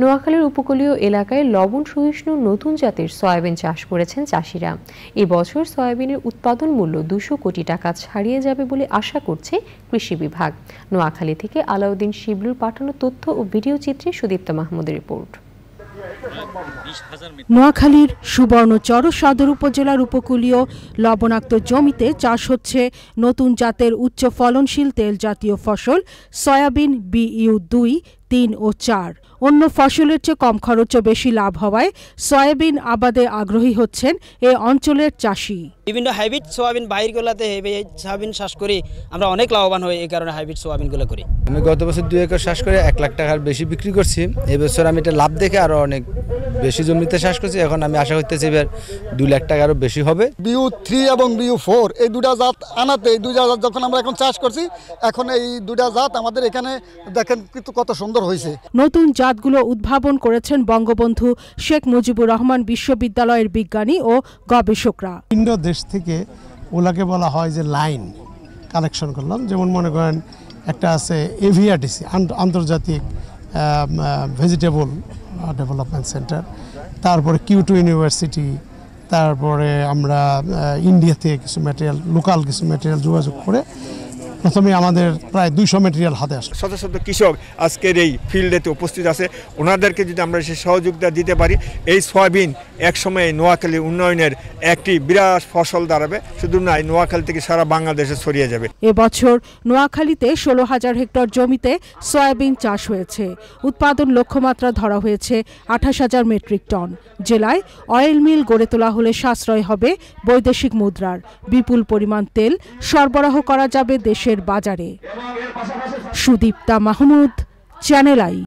নোয়াখালীর উপকূলীয় এলাকায় লবণ সহিষ্ণু নতুন জাতের সয়াবিন চাষ করেছেন চাষিরা এবছর সয়াবিনের উৎপাদন মূল্য দুশো কোটি টাকা ছাড়িয়ে যাবে বলে আশা করছে কৃষি বিভাগ নোয়াখালী থেকে আলাউদ্দিন শিবলুর পাঠানো তথ্য ও ভিডিও চিত্রে সুদীপ্ত মাহমুদের রিপোর্ট নোয়াখালীর সুবর্ণ চর সদর উপজেলার উপকূলীয় লবণাক্ত জমিতে চাষ হচ্ছে নতুন জাতের উচ্চ ফলনশীল তেল জাতীয় ফসল সয়াবিন বিইউ দুই তিন ও চার অন্য ফসলের চেয়ে কম খরচে বেশি লাভ হওয়ায় সয়াবিন আবাদে আগ্রহী হচ্ছেন এ অঞ্চলের চাষি বিভিন্ন হাইব্রিড সোয়াবিন বাইরগুলোতে সোয়াবিন চাষ করি আমরা অনেক লাভবান হই এই কারণে হাইব্রিড সোয়াবিনগুলো করি আমি গত বছর দুই একর চাষ করে এক লাখ টাকার বেশি বিক্রি করছি এবছর আমি এটা লাভ দেখে আরও অনেক বেশি জমিতে চাষ করছি এখন আমি আশা করতেছি এবার দুই লাখ টাকা আরও বেশি হবে বিউ থ্রি এবং বিউ ফোর এই দুটা জাত আনাতে এই দুটা জাত যখন আমরা এখন চাষ করছি এখন এই দুটা জাত আমাদের এখানে দেখেন কিন্তু কত সুন্দর হয়েছে নতুন জাতগুলো উদ্ভাবন করেছেন বঙ্গবন্ধু শেখ মুজিবুর রহমান বিশ্ববিদ্যালয়ের বিজ্ঞানী ও গবেষকরা ইন্ড দেশ থেকে ওলাকে বলা হয় যে লাইন কালেকশন করলাম যেমন মনে করেন একটা আছে এভিআরটিসি আন্তর্জাতিক ভেজিটেবল ডেভেলপমেন্ট সেন্টার তারপরে কিউটু ইউনিভার্সিটি তারপরে আমরা ইন্ডিয়া uh, থেকে কিছু ম্যাটেরিয়াল লোকাল কিছু ম্যাটেরিয়াল যোগাযোগ করে প্রথমে আমাদের প্রায় দুইশো মেটেরিয়াল হাতে আসে শত শত কৃষক আজকের এই ফিল্ডেতে উপস্থিত আছে ওনাদেরকে যদি আমরা সে সহযোগিতা দিতে পারি এই সয়াবিন একসময় নোয়াখালী উন্নয়নের একটি বিরাট ফসল দাঁড়াবে শুধু নয় নোয়াখালী থেকে সারা বাংলাদেশে ছড়িয়ে যাবে এবছর নোয়াখালীতে ষোলো হাজার হেক্টর জমিতে সয়াবিন চাষ হয়েছে উৎপাদন লক্ষ্যমাত্রা ধরা হয়েছে আঠাশ হাজার মেট্রিক টন জেলায় অয়েল মিল গড়ে তোলা হলে সাশ্রয় হবে বৈদেশিক মুদ্রার বিপুল পরিমাণ তেল সরবরাহ করা যাবে দেশে মাছের বাজারে সুদীপ্তা মাহমুদ চ্যানেল আই